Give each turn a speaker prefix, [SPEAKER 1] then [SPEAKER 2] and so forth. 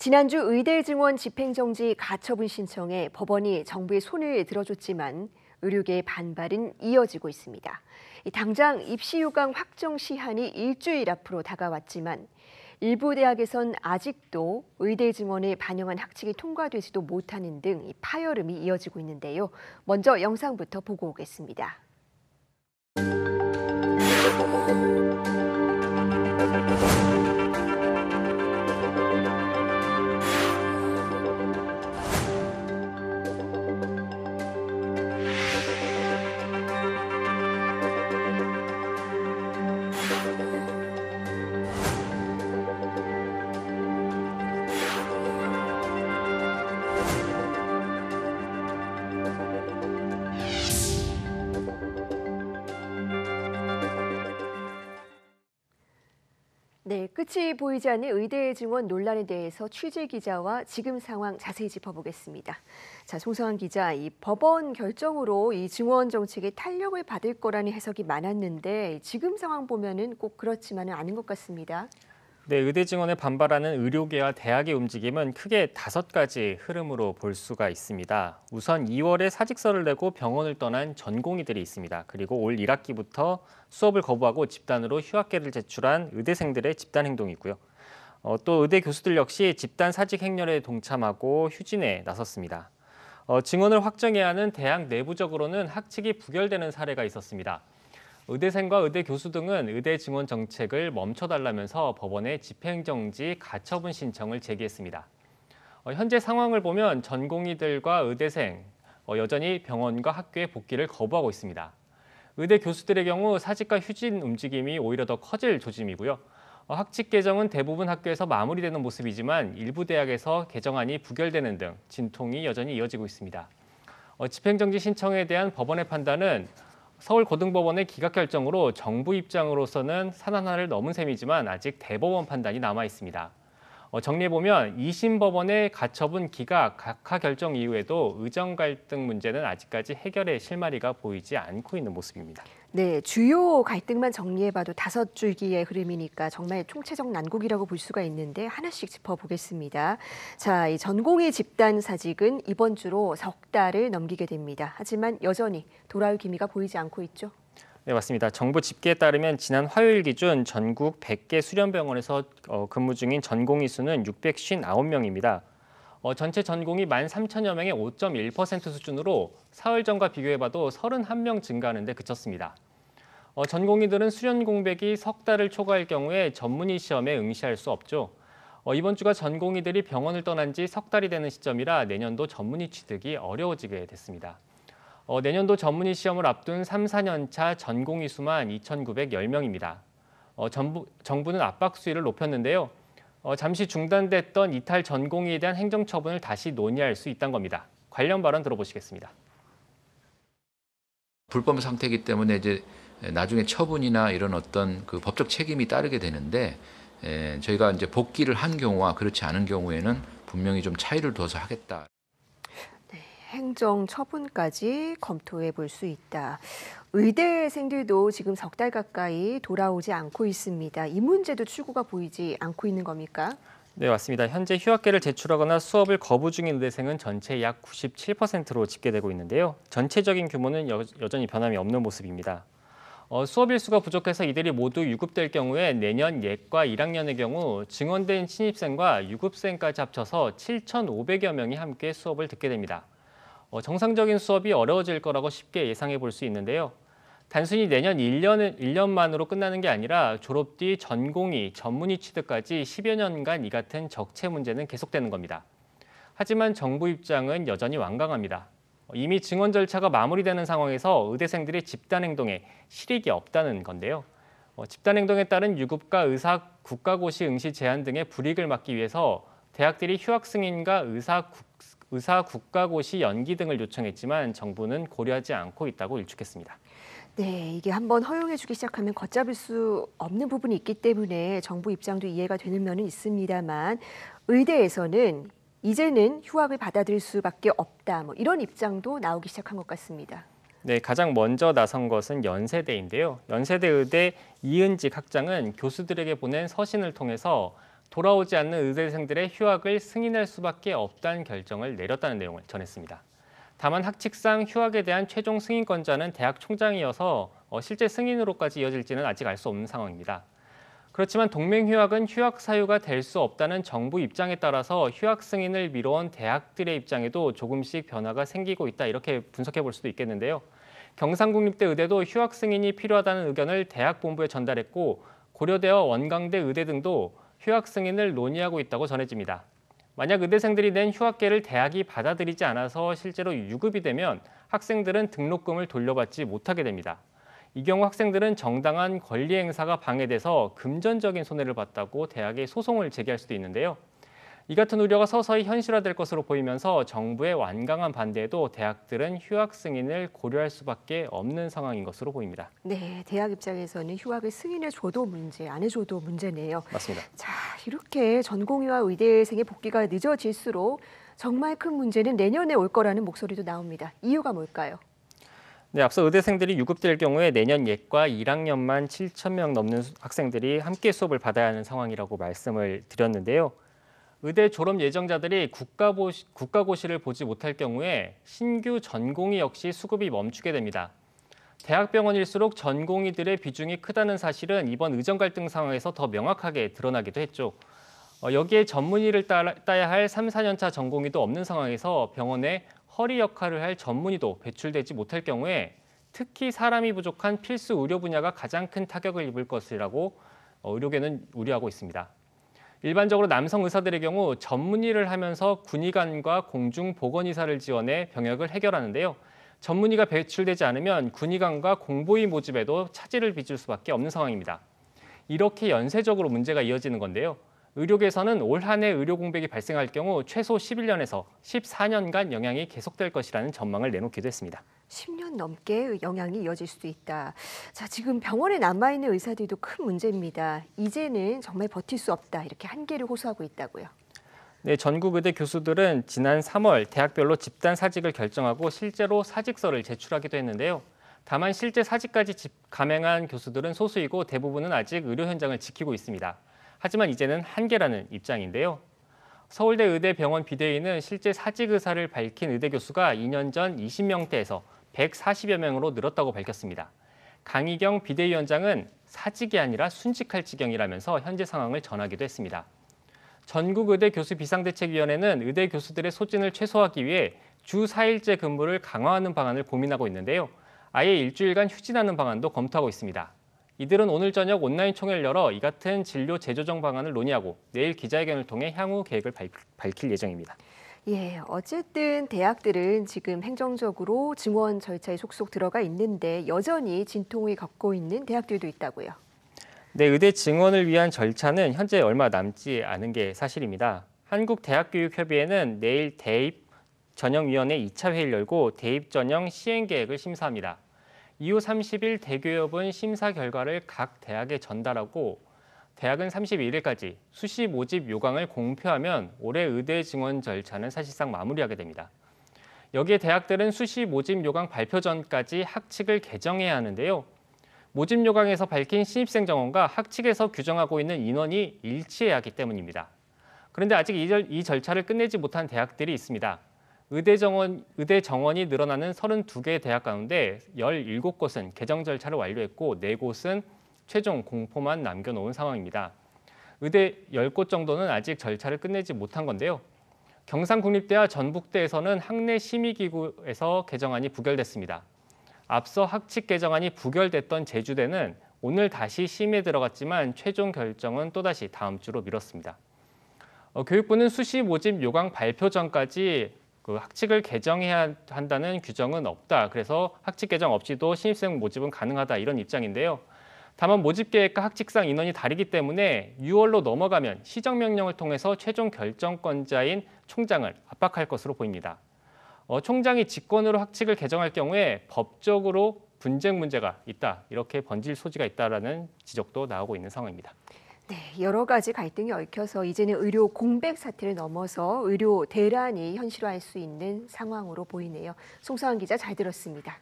[SPEAKER 1] 지난주 의대 증원 집행정지 가처분 신청에 법원이 정부의 손을 들어줬지만 의료계의 반발은 이어지고 있습니다. 당장 입시 요강 확정 시한이 일주일 앞으로 다가왔지만 일부 대학에선 아직도 의대 증원을 반영한 학칙이 통과되지도 못하는 등 파열음이 이어지고 있는데요. 먼저 영상부터 보고 오겠습니다. 네, 끝이 보이지 않는 의대 증원 논란에 대해서 취재 기자와 지금 상황 자세히 짚어보겠습니다. 자, 송성환 기자, 이 법원 결정으로 이 증원 정책에 탄력을 받을 거라는 해석이 많았는데 지금 상황 보면은 꼭 그렇지만은 않은 것 같습니다.
[SPEAKER 2] 네, 의대 증원에 반발하는 의료계와 대학의 움직임은 크게 다섯 가지 흐름으로 볼 수가 있습니다. 우선 2월에 사직서를 내고 병원을 떠난 전공의들이 있습니다. 그리고 올 1학기부터 수업을 거부하고 집단으로 휴학계를 제출한 의대생들의 집단 행동이고요. 어, 또 의대 교수들 역시 집단 사직 행렬에 동참하고 휴진에 나섰습니다. 어, 증원을 확정해야 하는 대학 내부적으로는 학칙이 부결되는 사례가 있었습니다. 의대생과 의대 교수 등은 의대 증원 정책을 멈춰달라면서 법원에 집행정지 가처분 신청을 제기했습니다. 어, 현재 상황을 보면 전공의들과 의대생 어, 여전히 병원과 학교에 복귀를 거부하고 있습니다. 의대 교수들의 경우 사직과 휴진 움직임이 오히려 더 커질 조짐이고요. 어, 학칙 개정은 대부분 학교에서 마무리되는 모습이지만 일부 대학에서 개정안이 부결되는 등 진통이 여전히 이어지고 있습니다. 집행정지 신청에 대한 법원의 판단은 서울고등법원의 기각 결정으로 정부 입장으로서는 산하나를 넘은 셈이지만 아직 대법원 판단이 남아 있습니다. 어, 정리해보면 2심 법원의 가처분 기각 각하 결정 이후에도 의정 갈등 문제는 아직까지 해결의 실마리가 보이지 않고 있는 모습입니다.
[SPEAKER 1] 네, 주요 갈등만 정리해봐도 다섯 줄기의 흐름이니까 정말 총체적 난국이라고 볼 수가 있는데 하나씩 짚어보겠습니다. 자, 이 전공의 집단 사직은 이번 주로 석 달을 넘기게 됩니다. 하지만 여전히 돌아올 기미가 보이지 않고 있죠.
[SPEAKER 2] 네, 맞습니다. 정부 집계에 따르면 지난 화요일 기준 전국 100개 수련병원에서 어, 근무 중인 전공의 수는 659명입니다. 어, 전체 전공이 13,000여 명의 5.1% 수준으로 사흘 전과 비교해봐도 31명 증가하는 데 그쳤습니다. 어, 전공의들은 수련 공백이 석 달을 초과할 경우에 전문의 시험에 응시할 수 없죠. 어, 이번 주가 전공의들이 병원을 떠난 지 석 달이 되는 시점이라 내년도 전문의 취득이 어려워지게 됐습니다. 어, 내년도 전문의 시험을 앞둔 3, 4년 차 전공의 수만 2,910명입니다. 어, 정부, 정부는 압박 수위를 높였는데요. 어, 잠시 중단됐던 이탈 전공에 대한 행정처분을 다시 논의할 수 있다는 겁니다. 관련 발언 들어보시겠습니다. 불법 상태이기 때문에 이제 나중에 처분이나 이런 어떤 그 법적 책임이 따르게 되는데 에, 예, 저희가 이제 복귀를 한 경우와 그렇지 않은 경우에는 분명히 좀 차이를 둬서 하겠다.
[SPEAKER 1] 네, 행정 처분까지 검토해 볼 수 있다. 의대생들도 지금 석 달 가까이 돌아오지 않고 있습니다. 이 문제도 출구가 보이지 않고 있는 겁니까?
[SPEAKER 2] 네, 맞습니다. 현재 휴학계를 제출하거나 수업을 거부 중인 의대생은 전체 약 97%로 집계되고 있는데요. 전체적인 규모는 여, 전히 변함이 없는 모습입니다. 어, 수업 일수가 부족해서 이들이 모두 유급될 경우에 내년 예과 1학년의 경우 증원된 신입생과 유급생까지 합쳐서 7,500여 명이 함께 수업을 듣게 됩니다. 어, 정상적인 수업이 어려워질 거라고 쉽게 예상해 볼 수 있는데요. 단순히 내년 1년, 1년만으로 끝나는 게 아니라 졸업 뒤 전공이, 전문의 취득까지 10여 년간 이 같은 적체 문제는 계속되는 겁니다. 하지만 정부 입장은 여전히 완강합니다. 이미 증언 절차가 마무리되는 상황에서 의대생들이 집단 행동에 실익이 없다는 건데요. 어, 집단 행동에 따른 유급과 의사 국가고시 응시 제한 등의 불이익을 막기 위해서 대학들이 휴학 승인과 의사 국, 의사 국가고시 연기 등을 요청했지만 정부는 고려하지 않고 있다고 일축했습니다.
[SPEAKER 1] 네, 이게 한번 허용해주기 시작하면 걷잡을 수 없는 부분이 있기 때문에 정부 입장도 이해가 되는 면은 있습니다만 의대에서는 이제는 휴학을 받아들일 수밖에 없다. 뭐 이런 입장도 나오기 시작한 것 같습니다.
[SPEAKER 2] 네, 가장 먼저 나선 것은 연세대인데요. 연세대 의대 이은직 학장은 교수들에게 보낸 서신을 통해서 돌아오지 않는 의대생들의 휴학을 승인할 수밖에 없다는 결정을 내렸다는 내용을 전했습니다. 다만 학칙상 휴학에 대한 최종 승인권자는 대학 총장이어서 어, 실제 승인으로까지 이어질지는 아직 알 수 없는 상황입니다. 그렇지만 동맹 휴학은 휴학 사유가 될 수 없다는 정부 입장에 따라서 휴학 승인을 미뤄온 대학들의 입장에도 조금씩 변화가 생기고 있다 이렇게 분석해 볼 수도 있겠는데요. 경상국립대 의대도 휴학 승인이 필요하다는 의견을 대학 본부에 전달했고 고려대와 원광대 의대 등도 휴학 승인을 논의하고 있다고 전해집니다. 만약 의대생들이 낸 휴학계를 대학이 받아들이지 않아서 실제로 유급이 되면 학생들은 등록금을 돌려받지 못하게 됩니다. 이 경우 학생들은 정당한 권리 행사가 방해돼서 금전적인 손해를 봤다고 대학에 소송을 제기할 수도 있는데요. 이 같은 우려가 서서히 현실화될 것으로 보이면서 정부의 완강한 반대에도 대학들은 휴학 승인을 고려할 수밖에 없는 상황인 것으로 보입니다.
[SPEAKER 1] 네, 대학 입장에서는 휴학을 승인해줘도 문제, 안 해줘도 문제네요. 맞습니다. 자, 이렇게 전공의와 의대생의 복귀가 늦어질수록 정말 큰 문제는 내년에 올 거라는 목소리도 나옵니다. 이유가 뭘까요?
[SPEAKER 2] 네, 앞서 의대생들이 유급될 경우에 내년 예과 1학년만 7천 명 넘는 학생들이 함께 수업을 받아야 하는 상황이라고 말씀을 드렸는데요. 의대 졸업 예정자들이 국가고시, 국가고시를 보지 못할 경우에 신규 전공의 역시 수급이 멈추게 됩니다. 대학병원일수록 전공의들의 비중이 크다는 사실은 이번 의정 갈등 상황에서 더 명확하게 드러나기도 했죠. 어, 여기에 전문의를 따야 할 3, 4년차 전공의도 없는 상황에서 병원에 허리 역할을 할 전문의도 배출되지 못할 경우에 특히 사람이 부족한 필수 의료 분야가 가장 큰 타격을 입을 것이라고 어, 의료계는 우려하고 있습니다. 일반적으로 남성 의사들의 경우 전문 의를 하면서 군의관과 공중보건의사를 지원해 병역을 해결하는데요. 전문의가 배출되지 않으면 군의관과 공보의 모집에도 차질을 빚을 수밖에 없는 상황입니다. 이렇게 연쇄적으로 문제가 이어지는 건데요. 의료계에서는 올 한해 의료 공백이 발생할 경우 최소 11년에서 14년간 영향이 계속될 것이라는 전망을 내놓기도 했습니다.
[SPEAKER 1] 10년 넘게 영향이 이어질 수도 있다. 자, 지금 병원에 남아 있는 의사들도 큰 문제입니다. 이제는 정말 버틸 수 없다. 이렇게 한계를 호소하고 있다고요.
[SPEAKER 2] 네, 전국 의대 교수들은 지난 3월 대학별로 집단 사직을 결정하고 실제로 사직서를 제출하기도 했는데요. 다만 실제 사직까지 감행한 교수들은 소수이고 대부분은 아직 의료 현장을 지키고 있습니다. 하지만 이제는 한계라는 입장인데요. 서울대 의대 병원 비대위는 실제 사직 의사를 밝힌 의대 교수가 2년 전 20명대에서 140여 명으로 늘었다고 밝혔습니다. 강희경 비대위원장은 사직이 아니라 순직할 지경이라면서 현재 상황을 전하기도 했습니다. 전국의대 교수 비상대책위원회는 의대 교수들의 소진을 최소화하기 위해 주 4일제 근무를 강화하는 방안을 고민하고 있는데요. 아예 일주일간 휴진하는 방안도 검토하고 있습니다. 이들은 오늘 저녁 온라인 총회를 열어 이 같은 진료 재조정 방안을 논의하고 내일 기자회견을 통해 향후 계획을 밝힐 예정입니다.
[SPEAKER 1] 예, 어쨌든 대학들은 지금 행정적으로 증원 절차에 속속 들어가 있는데 여전히 진통이 겪고 있는 대학들도 있다고요.
[SPEAKER 2] 네, 의대 증원을 위한 절차는 현재 얼마 남지 않은 게 사실입니다. 한국대학교육협의회는 내일 대입 전형위원회 2차 회의를 열고 대입 전형 시행 계획을 심사합니다. 이후 30일 대교협은 심사 결과를 각 대학에 전달하고 대학은 31일까지 수시 모집 요강을 공표하면 올해 의대 증원 절차는 사실상 마무리하게 됩니다. 여기에 대학들은 수시 모집 요강 발표 전까지 학칙을 개정해야 하는데요. 모집 요강에서 밝힌 신입생 정원과 학칙에서 규정하고 있는 인원이 일치해야 하기 때문입니다. 그런데 아직 이 절차를 끝내지 못한 대학들이 있습니다. 의대 정원 의대 정원이 늘어나는 32개 대학 가운데 17곳은 개정 절차를 완료했고 4곳은 최종 공포만 남겨 놓은 상황입니다. 의대 10곳 정도는 아직 절차를 끝내지 못한 건데요. 경상국립대와 전북대에서는 학내 심의기구에서 개정안이 부결됐습니다. 앞서 학칙 개정안이 부결됐던 제주대는 오늘 다시 심의에 들어갔지만 최종 결정은 또다시 다음 주로 미뤘습니다. 어, 교육부는 수시 모집 요강 발표 전까지 그 학칙을 개정해야 한다는 규정은 없다. 그래서 학칙 개정 없이도 신입생 모집은 가능하다 이런 입장인데요. 다만 모집 계획과 학칙상 인원이 다르기 때문에 6월로 넘어가면 시정명령을 통해서 최종 결정권자인 총장을 압박할 것으로 보입니다. 어, 총장이 직권으로 학칙을 개정할 경우에 법적으로 분쟁 문제가 있다 이렇게 번질 소지가 있다라 지적도 나오고 있는 상황입니다.
[SPEAKER 1] 네, 여러 가지 갈등이 얽혀서 이제는 의료 공백 사태를 넘어서 의료 대란이 현실화할 수 있는 상황으로 보이네요. 송서환 기자 잘 들었습니다.